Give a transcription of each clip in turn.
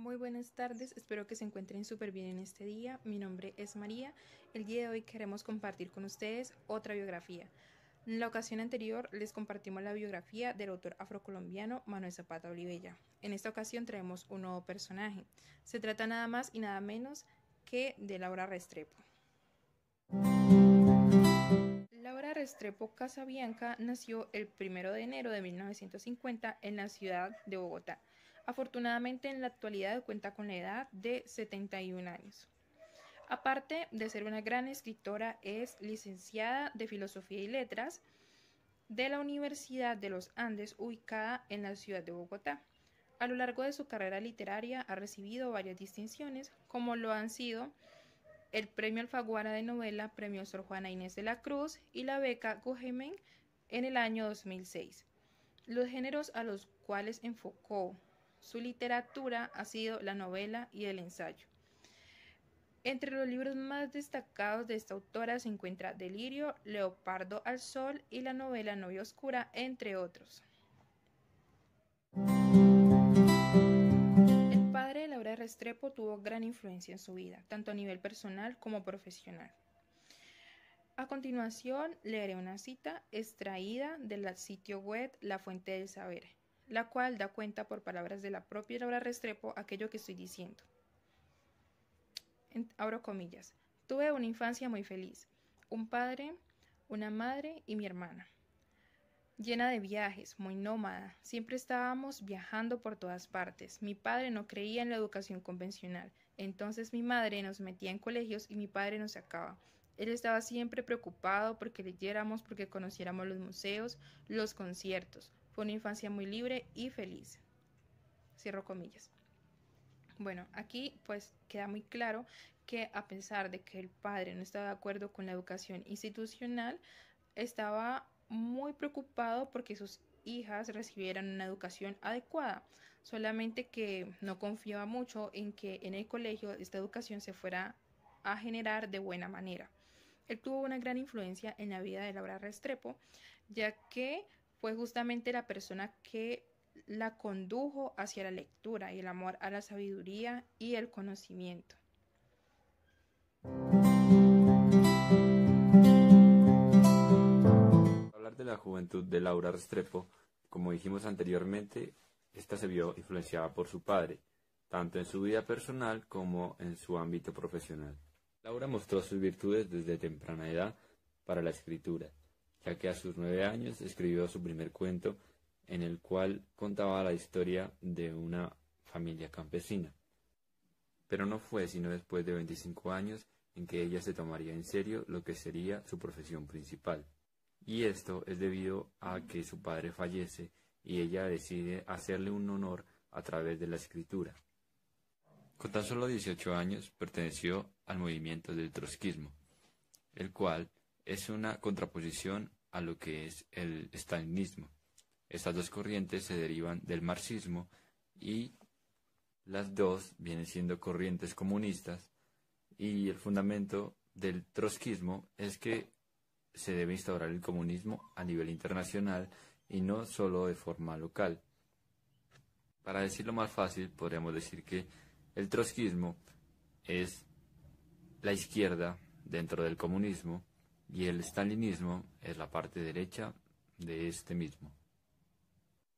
Muy buenas tardes, espero que se encuentren súper bien en este día. Mi nombre es María. El día de hoy queremos compartir con ustedes otra biografía. En la ocasión anterior les compartimos la biografía del autor afrocolombiano Manuel Zapata Olivella. En esta ocasión traemos un nuevo personaje. Se trata nada más y nada menos que de Laura Restrepo. Laura Restrepo Casabianca nació el 1 de enero de 1950 en la ciudad de Bogotá. Afortunadamente en la actualidad cuenta con la edad de 71 años. Aparte de ser una gran escritora, es licenciada de Filosofía y Letras de la Universidad de los Andes ubicada en la ciudad de Bogotá. A lo largo de su carrera literaria ha recibido varias distinciones, como lo han sido el Premio Alfaguara de Novela, Premio Sor Juana Inés de la Cruz y la beca Guggenheim en el año 2006. Los géneros a los cuales enfocó su literatura ha sido la novela y el ensayo. Entre los libros más destacados de esta autora se encuentra Delirio, Leopardo al Sol y la novela Novia Oscura, entre otros. El padre de Laura Restrepo tuvo gran influencia en su vida, tanto a nivel personal como profesional. A continuación, leeré una cita extraída del sitio web La Fuente del Saber, la cual da cuenta por palabras de la propia Laura Restrepo aquello que estoy diciendo. abro comillas. Tuve una infancia muy feliz, un padre, una madre y mi hermana. Llena de viajes, muy nómada, siempre estábamos viajando por todas partes. Mi padre no creía en la educación convencional, entonces mi madre nos metía en colegios y mi padre nos sacaba. Él estaba siempre preocupado porque leyéramos, porque conociéramos los museos, los conciertos, una infancia muy libre y feliz. Cierro comillas. Bueno, aquí pues queda muy claro que a pesar de que el padre no estaba de acuerdo con la educación institucional, estaba muy preocupado porque sus hijas recibieran una educación adecuada, solamente que no confiaba mucho en que en el colegio esta educación se fuera a generar de buena manera. Él tuvo una gran influencia en la vida de Laura Restrepo, ya que fue justamente la persona que la condujo hacia la lectura y el amor a la sabiduría y el conocimiento. Hablar de la juventud de Laura Restrepo, como dijimos anteriormente, esta se vio influenciada por su padre, tanto en su vida personal como en su ámbito profesional. Laura mostró sus virtudes desde temprana edad para la escritura, ya que a sus nueve años escribió su primer cuento en el cual contaba la historia de una familia campesina. Pero no fue sino después de 25 años en que ella se tomaría en serio lo que sería su profesión principal. Y esto es debido a que su padre fallece y ella decide hacerle un honor a través de la escritura. Con tan solo 18 años perteneció al movimiento del trotskismo, el cual es una contraposición a lo que es el stalinismo. Estas dos corrientes se derivan del marxismo y las dos vienen siendo corrientes comunistas y el fundamento del trotskismo es que se debe instaurar el comunismo a nivel internacional y no solo de forma local. Para decirlo más fácil, podríamos decir que el trotskismo es la izquierda dentro del comunismo y el stalinismo es la parte derecha de este mismo.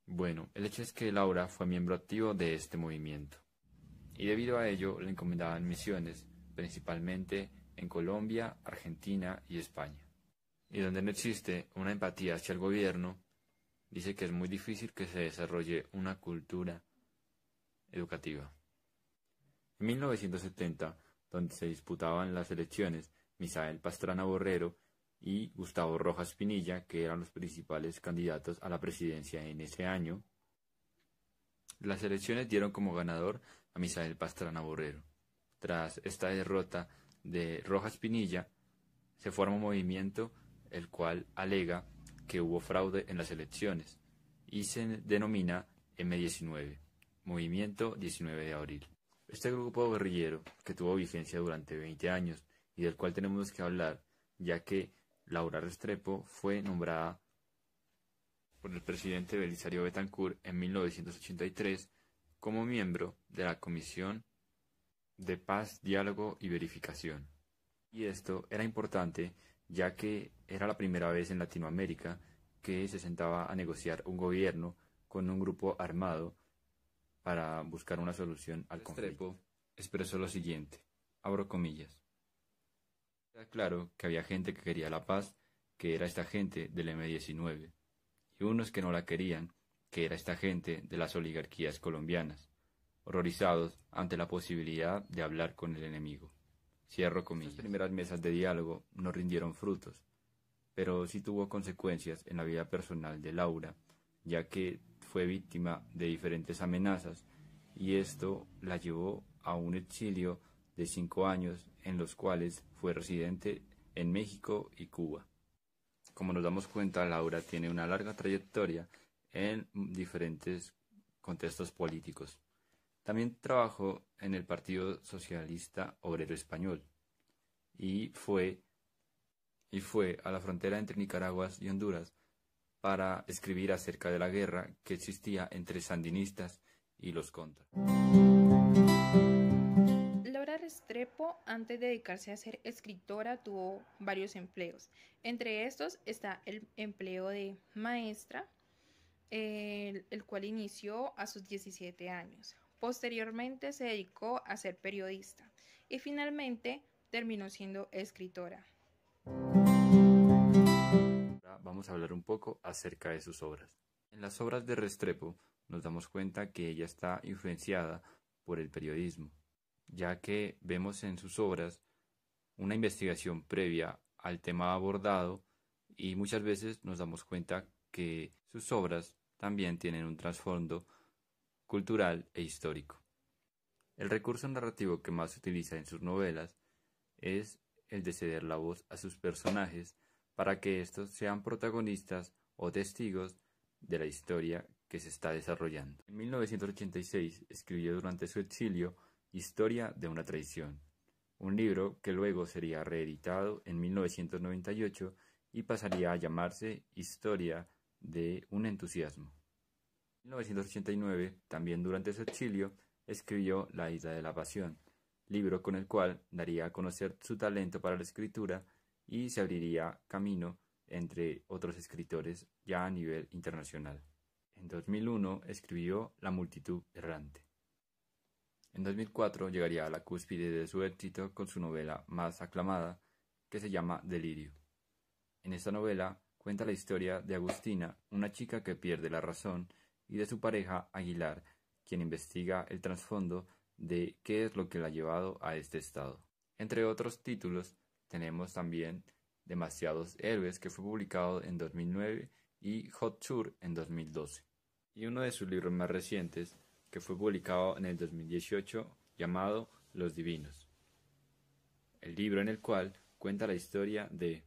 Bueno, el hecho es que Laura fue miembro activo de este movimiento y debido a ello le encomendaban misiones, principalmente en Colombia, Argentina y España. Y donde no existe una empatía hacia el gobierno, dice que es muy difícil que se desarrolle una cultura educativa. En 1970, donde se disputaban las elecciones, Misael Pastrana Borrero y Gustavo Rojas Pinilla, que eran los principales candidatos a la presidencia en ese año. Las elecciones dieron como ganador a Misael Pastrana Borrero. Tras esta derrota de Rojas Pinilla, se formó un movimiento el cual alega que hubo fraude en las elecciones y se denomina M19, Movimiento 19 de Abril. Este grupo guerrillero, que tuvo vigencia durante 20 años, y del cual tenemos que hablar, ya que Laura Restrepo fue nombrada por el presidente Belisario Betancourt en 1983 como miembro de la Comisión de Paz, Diálogo y Verificación. Y esto era importante ya que era la primera vez en Latinoamérica que se sentaba a negociar un gobierno con un grupo armado para buscar una solución al conflicto. Restrepo expresó lo siguiente, abro comillas. Era ah, claro que había gente que quería la paz, que era esta gente del M-19, y unos que no la querían, que era esta gente de las oligarquías colombianas, horrorizados ante la posibilidad de hablar con el enemigo. Cierro con Las primeras mesas de diálogo no rindieron frutos, pero sí tuvo consecuencias en la vida personal de Laura, ya que fue víctima de diferentes amenazas y esto la llevó a un exilio de cinco años en los cuales fue residente en México y Cuba. Como nos damos cuenta, Laura tiene una larga trayectoria en diferentes contextos políticos. También trabajó en el Partido Socialista Obrero Español y fue, y fue a la frontera entre Nicaragua y Honduras para escribir acerca de la guerra que existía entre sandinistas y los contras. Restrepo, antes de dedicarse a ser escritora, tuvo varios empleos. Entre estos está el empleo de maestra, el, el cual inició a sus 17 años. Posteriormente se dedicó a ser periodista y finalmente terminó siendo escritora. Vamos a hablar un poco acerca de sus obras. En las obras de Restrepo nos damos cuenta que ella está influenciada por el periodismo, ya que vemos en sus obras una investigación previa al tema abordado y muchas veces nos damos cuenta que sus obras también tienen un trasfondo cultural e histórico. El recurso narrativo que más utiliza en sus novelas es el de ceder la voz a sus personajes para que estos sean protagonistas o testigos de la historia que se está desarrollando. En 1986 escribió durante su exilio Historia de una traición, un libro que luego sería reeditado en 1998 y pasaría a llamarse Historia de un entusiasmo. En 1989, también durante su exilio, escribió La Isla de la Pasión, libro con el cual daría a conocer su talento para la escritura y se abriría camino entre otros escritores ya a nivel internacional. En 2001 escribió La multitud errante. En 2004 llegaría a la cúspide de su éxito con su novela más aclamada, que se llama Delirio. En esta novela cuenta la historia de Agustina, una chica que pierde la razón, y de su pareja Aguilar, quien investiga el trasfondo de qué es lo que la ha llevado a este estado. Entre otros títulos, tenemos también Demasiados Héroes, que fue publicado en 2009, y Hot Tour en 2012. Y uno de sus libros más recientes, que fue publicado en el 2018 llamado Los Divinos, el libro en el cual cuenta la historia de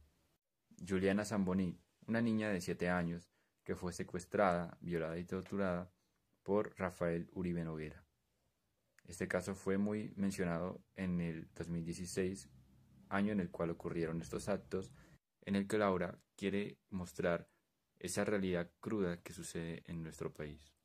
Juliana Zamboní, una niña de 7 años que fue secuestrada, violada y torturada por Rafael Uribe Noguera. Este caso fue muy mencionado en el 2016, año en el cual ocurrieron estos actos, en el que Laura quiere mostrar esa realidad cruda que sucede en nuestro país.